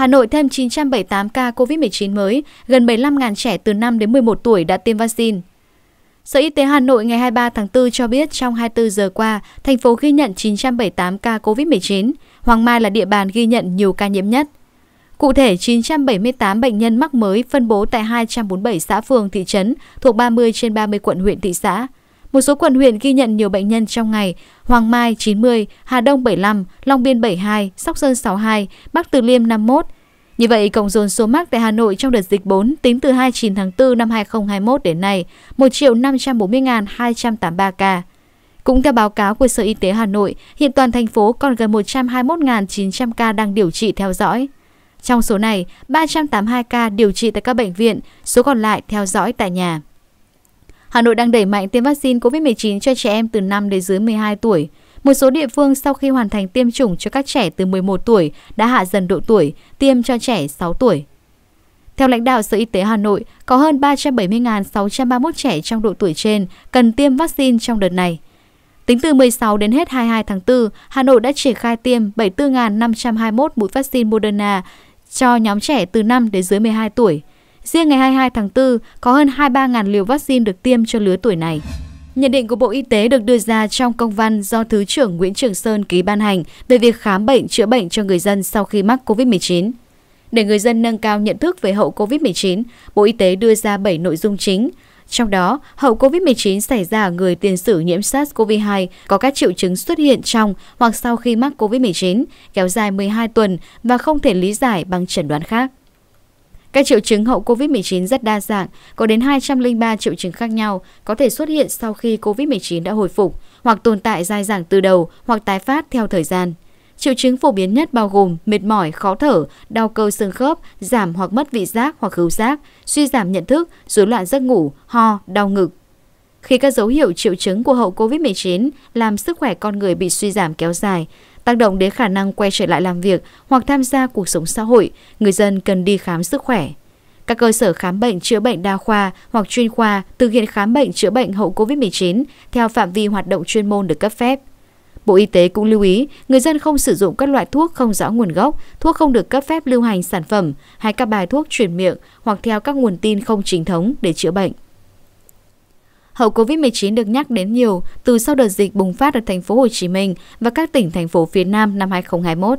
Hà Nội thêm 978 ca COVID-19 mới, gần 75.000 trẻ từ 5 đến 11 tuổi đã tiêm vaccine. Sở Y tế Hà Nội ngày 23 tháng 4 cho biết trong 24 giờ qua, thành phố ghi nhận 978 ca COVID-19. Hoàng Mai là địa bàn ghi nhận nhiều ca nhiễm nhất. Cụ thể, 978 bệnh nhân mắc mới phân bố tại 247 xã phường thị trấn thuộc 30 trên 30 quận huyện thị xã. Một số quận huyện ghi nhận nhiều bệnh nhân trong ngày, Hoàng Mai 90, Hà Đông 75, Long Biên 72, Sóc Sơn 62, Bắc Từ Liêm 51. Như vậy, cộng dồn số mắc tại Hà Nội trong đợt dịch 4 tính từ 29 tháng 4 năm 2021 đến nay, 1.540.283 ca. Cũng theo báo cáo của Sở Y tế Hà Nội, hiện toàn thành phố còn gần 121.900 ca đang điều trị theo dõi. Trong số này, 382 ca điều trị tại các bệnh viện, số còn lại theo dõi tại nhà. Hà Nội đang đẩy mạnh tiêm vaccine COVID-19 cho trẻ em từ 5 đến dưới 12 tuổi. Một số địa phương sau khi hoàn thành tiêm chủng cho các trẻ từ 11 tuổi đã hạ dần độ tuổi, tiêm cho trẻ 6 tuổi. Theo lãnh đạo Sở Y tế Hà Nội, có hơn 370.631 trẻ trong độ tuổi trên cần tiêm vaccine trong đợt này. Tính từ 16 đến hết 22 tháng 4, Hà Nội đã triển khai tiêm 74.521 mũi vaccine Moderna cho nhóm trẻ từ 5 đến dưới 12 tuổi, Riêng ngày 22 tháng 4, có hơn 23.000 liều vaccine được tiêm cho lứa tuổi này. Nhận định của Bộ Y tế được đưa ra trong công văn do Thứ trưởng Nguyễn Trường Sơn ký ban hành về việc khám bệnh chữa bệnh cho người dân sau khi mắc COVID-19. Để người dân nâng cao nhận thức về hậu COVID-19, Bộ Y tế đưa ra 7 nội dung chính. Trong đó, hậu COVID-19 xảy ra ở người tiền sử nhiễm SARS-CoV-2 có các triệu chứng xuất hiện trong hoặc sau khi mắc COVID-19, kéo dài 12 tuần và không thể lý giải bằng chẩn đoán khác. Các triệu chứng hậu COVID-19 rất đa dạng, có đến 203 triệu chứng khác nhau có thể xuất hiện sau khi COVID-19 đã hồi phục, hoặc tồn tại dai dẳng từ đầu, hoặc tái phát theo thời gian. Triệu chứng phổ biến nhất bao gồm mệt mỏi, khó thở, đau cơ xương khớp, giảm hoặc mất vị giác hoặc khứu giác, suy giảm nhận thức, rối loạn giấc ngủ, ho, đau ngực, khi các dấu hiệu triệu chứng của hậu COVID-19 làm sức khỏe con người bị suy giảm kéo dài, tác động đến khả năng quay trở lại làm việc hoặc tham gia cuộc sống xã hội, người dân cần đi khám sức khỏe. Các cơ sở khám bệnh chữa bệnh đa khoa hoặc chuyên khoa thực hiện khám bệnh chữa bệnh hậu COVID-19 theo phạm vi hoạt động chuyên môn được cấp phép. Bộ Y tế cũng lưu ý, người dân không sử dụng các loại thuốc không rõ nguồn gốc, thuốc không được cấp phép lưu hành sản phẩm hay các bài thuốc truyền miệng hoặc theo các nguồn tin không chính thống để chữa bệnh. Hậu Covid-19 được nhắc đến nhiều từ sau đợt dịch bùng phát ở thành phố Hồ Chí Minh và các tỉnh thành phố phía Nam năm 2021.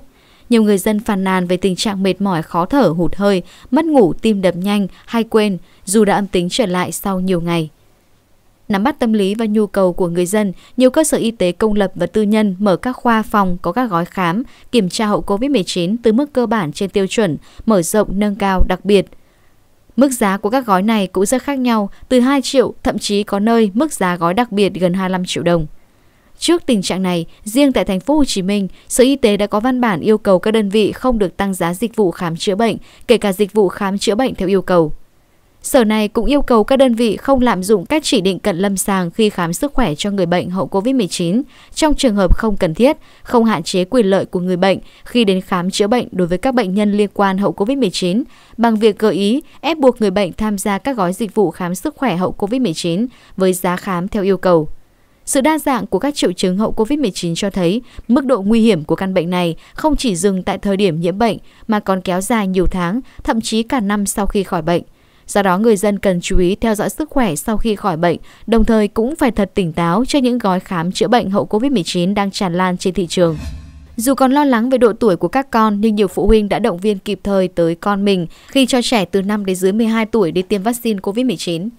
Nhiều người dân phàn nàn về tình trạng mệt mỏi khó thở, hụt hơi, mất ngủ, tim đập nhanh hay quên dù đã âm tính trở lại sau nhiều ngày. Nắm bắt tâm lý và nhu cầu của người dân, nhiều cơ sở y tế công lập và tư nhân mở các khoa phòng có các gói khám, kiểm tra hậu COVID-19 từ mức cơ bản trên tiêu chuẩn, mở rộng nâng cao đặc biệt – Mức giá của các gói này cũng rất khác nhau, từ 2 triệu, thậm chí có nơi mức giá gói đặc biệt gần 25 triệu đồng. Trước tình trạng này, riêng tại thành phố Hồ Chí Minh, Sở Y tế đã có văn bản yêu cầu các đơn vị không được tăng giá dịch vụ khám chữa bệnh, kể cả dịch vụ khám chữa bệnh theo yêu cầu. Sở này cũng yêu cầu các đơn vị không lạm dụng các chỉ định cận lâm sàng khi khám sức khỏe cho người bệnh hậu COVID-19 trong trường hợp không cần thiết, không hạn chế quyền lợi của người bệnh khi đến khám chữa bệnh đối với các bệnh nhân liên quan hậu COVID-19 bằng việc gợi ý ép buộc người bệnh tham gia các gói dịch vụ khám sức khỏe hậu COVID-19 với giá khám theo yêu cầu. Sự đa dạng của các triệu chứng hậu COVID-19 cho thấy mức độ nguy hiểm của căn bệnh này không chỉ dừng tại thời điểm nhiễm bệnh mà còn kéo dài nhiều tháng, thậm chí cả năm sau khi khỏi bệnh. Do đó người dân cần chú ý theo dõi sức khỏe sau khi khỏi bệnh, đồng thời cũng phải thật tỉnh táo cho những gói khám chữa bệnh hậu COVID-19 đang tràn lan trên thị trường. Dù còn lo lắng về độ tuổi của các con, nhưng nhiều phụ huynh đã động viên kịp thời tới con mình khi cho trẻ từ 5 đến dưới 12 tuổi đi tiêm vaccine COVID-19.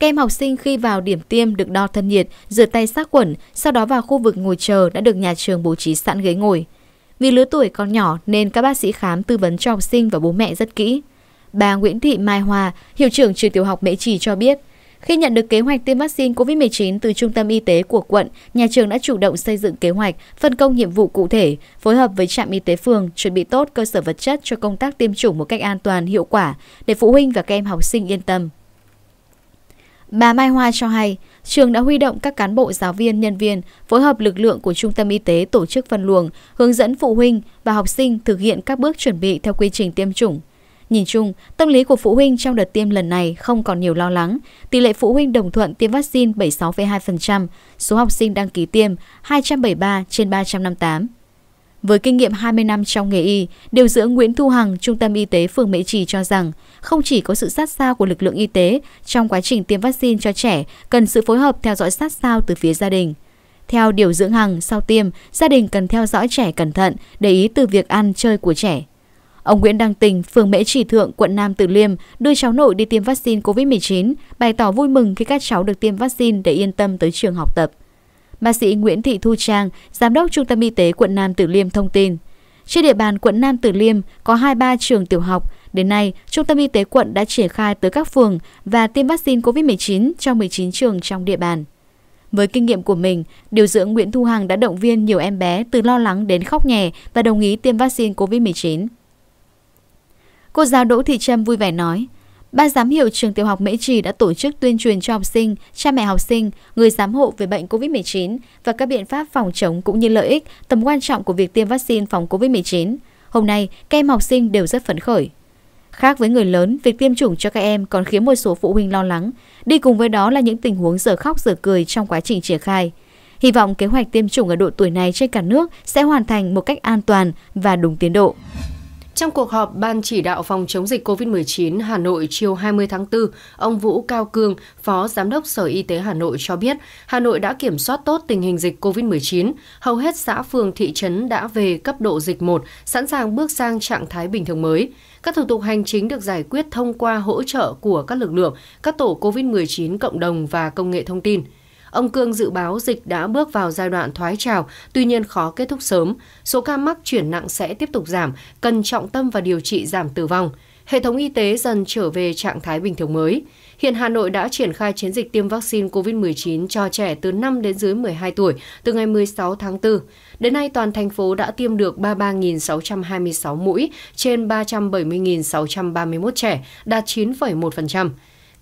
Các em học sinh khi vào điểm tiêm được đo thân nhiệt, rửa tay sát khuẩn, sau đó vào khu vực ngồi chờ đã được nhà trường bố trí sẵn ghế ngồi. Vì lứa tuổi còn nhỏ nên các bác sĩ khám tư vấn cho học sinh và bố mẹ rất kỹ. Bà Nguyễn Thị Mai Hòa, hiệu trưởng trường tiểu học Mễ Trì cho biết, khi nhận được kế hoạch tiêm vaccine COVID-19 từ Trung tâm Y tế của quận, nhà trường đã chủ động xây dựng kế hoạch, phân công nhiệm vụ cụ thể, phối hợp với trạm y tế phường, chuẩn bị tốt cơ sở vật chất cho công tác tiêm chủng một cách an toàn, hiệu quả, để phụ huynh và các em học sinh yên tâm. Bà Mai Hoa cho hay, trường đã huy động các cán bộ giáo viên, nhân viên, phối hợp lực lượng của trung tâm y tế tổ chức phân luồng, hướng dẫn phụ huynh và học sinh thực hiện các bước chuẩn bị theo quy trình tiêm chủng. Nhìn chung, tâm lý của phụ huynh trong đợt tiêm lần này không còn nhiều lo lắng. Tỷ lệ phụ huynh đồng thuận tiêm vaccine 76,2%, số học sinh đăng ký tiêm 273 trên 358. Với kinh nghiệm 20 năm trong nghề y, điều dưỡng Nguyễn Thu Hằng, Trung tâm Y tế phường Mễ Trì cho rằng, không chỉ có sự sát sao của lực lượng y tế trong quá trình tiêm vaccine cho trẻ, cần sự phối hợp theo dõi sát sao từ phía gia đình. Theo điều dưỡng Hằng, sau tiêm, gia đình cần theo dõi trẻ cẩn thận, để ý từ việc ăn chơi của trẻ. Ông Nguyễn Đăng Tình, phường Mễ Trì Thượng, quận Nam Từ Liêm đưa cháu nội đi tiêm vaccine COVID-19, bày tỏ vui mừng khi các cháu được tiêm vaccine để yên tâm tới trường học tập. Bác sĩ Nguyễn Thị Thu Trang, Giám đốc Trung tâm Y tế quận Nam Từ Liêm thông tin, trên địa bàn quận Nam Từ Liêm có 23 trường tiểu học. Đến nay, Trung tâm Y tế quận đã triển khai tới các phường và tiêm vaccine COVID-19 cho 19 trường trong địa bàn. Với kinh nghiệm của mình, điều dưỡng Nguyễn Thu Hằng đã động viên nhiều em bé từ lo lắng đến khóc nhè và đồng ý tiêm vaccine COVID-19. Cô giáo Đỗ Thị Trâm vui vẻ nói, Ban giám hiệu trường tiểu học Mỹ Trì đã tổ chức tuyên truyền cho học sinh, cha mẹ học sinh, người giám hộ về bệnh COVID-19 và các biện pháp phòng chống cũng như lợi ích, tầm quan trọng của việc tiêm vaccine phòng COVID-19. Hôm nay, các em học sinh đều rất phấn khởi. Khác với người lớn, việc tiêm chủng cho các em còn khiến một số phụ huynh lo lắng. Đi cùng với đó là những tình huống giờ khóc giờ cười trong quá trình triển khai. Hy vọng kế hoạch tiêm chủng ở độ tuổi này trên cả nước sẽ hoàn thành một cách an toàn và đúng tiến độ. Trong cuộc họp Ban chỉ đạo phòng chống dịch COVID-19 Hà Nội chiều 20 tháng 4, ông Vũ Cao Cương, Phó Giám đốc Sở Y tế Hà Nội cho biết Hà Nội đã kiểm soát tốt tình hình dịch COVID-19. Hầu hết xã phường thị trấn đã về cấp độ dịch 1, sẵn sàng bước sang trạng thái bình thường mới. Các thủ tục hành chính được giải quyết thông qua hỗ trợ của các lực lượng, các tổ COVID-19 cộng đồng và công nghệ thông tin. Ông Cương dự báo dịch đã bước vào giai đoạn thoái trào, tuy nhiên khó kết thúc sớm. Số ca mắc chuyển nặng sẽ tiếp tục giảm, cần trọng tâm và điều trị giảm tử vong. Hệ thống y tế dần trở về trạng thái bình thường mới. Hiện Hà Nội đã triển khai chiến dịch tiêm vaccine COVID-19 cho trẻ từ 5 đến dưới 12 tuổi từ ngày 16 tháng 4. Đến nay, toàn thành phố đã tiêm được 33.626 mũi trên 370.631 trẻ, đạt 9,1%.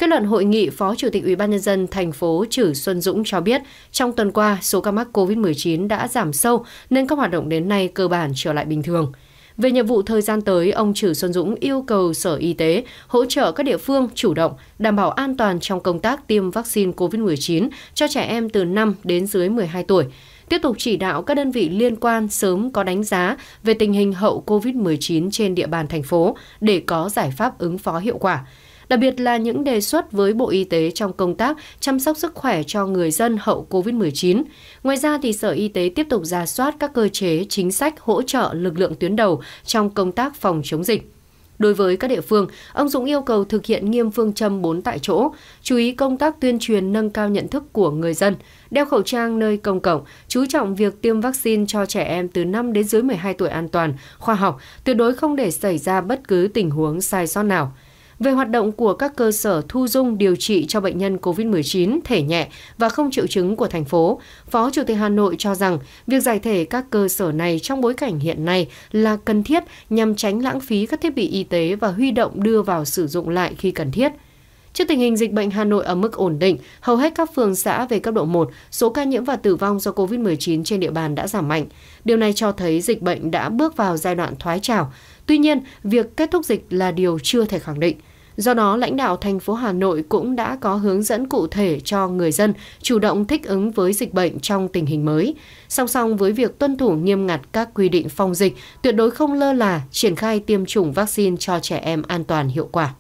Kết luận hội nghị, Phó Chủ tịch Ủy ban Nhân dân thành phố Trử Xuân Dũng cho biết, trong tuần qua, số ca mắc COVID-19 đã giảm sâu nên các hoạt động đến nay cơ bản trở lại bình thường. Về nhiệm vụ thời gian tới, ông Trử Xuân Dũng yêu cầu Sở Y tế hỗ trợ các địa phương chủ động đảm bảo an toàn trong công tác tiêm vaccine COVID-19 cho trẻ em từ 5 đến dưới 12 tuổi, tiếp tục chỉ đạo các đơn vị liên quan sớm có đánh giá về tình hình hậu COVID-19 trên địa bàn thành phố để có giải pháp ứng phó hiệu quả đặc biệt là những đề xuất với Bộ Y tế trong công tác chăm sóc sức khỏe cho người dân hậu COVID-19. Ngoài ra, thì Sở Y tế tiếp tục ra soát các cơ chế chính sách hỗ trợ lực lượng tuyến đầu trong công tác phòng chống dịch. Đối với các địa phương, ông Dũng yêu cầu thực hiện nghiêm phương châm 4 tại chỗ, chú ý công tác tuyên truyền nâng cao nhận thức của người dân, đeo khẩu trang nơi công cộng, chú trọng việc tiêm vaccine cho trẻ em từ 5 đến dưới 12 tuổi an toàn, khoa học, tuyệt đối không để xảy ra bất cứ tình huống sai sót nào về hoạt động của các cơ sở thu dung điều trị cho bệnh nhân COVID 19 thể nhẹ và không triệu chứng của thành phố, Phó Chủ tịch Hà Nội cho rằng việc giải thể các cơ sở này trong bối cảnh hiện nay là cần thiết nhằm tránh lãng phí các thiết bị y tế và huy động đưa vào sử dụng lại khi cần thiết. Trước tình hình dịch bệnh Hà Nội ở mức ổn định, hầu hết các phường xã về cấp độ 1, số ca nhiễm và tử vong do COVID-19 trên địa bàn đã giảm mạnh. Điều này cho thấy dịch bệnh đã bước vào giai đoạn thoái trào. Tuy nhiên, việc kết thúc dịch là điều chưa thể khẳng định. Do đó, lãnh đạo thành phố Hà Nội cũng đã có hướng dẫn cụ thể cho người dân chủ động thích ứng với dịch bệnh trong tình hình mới. Song song với việc tuân thủ nghiêm ngặt các quy định phòng dịch, tuyệt đối không lơ là, triển khai tiêm chủng vaccine cho trẻ em an toàn hiệu quả.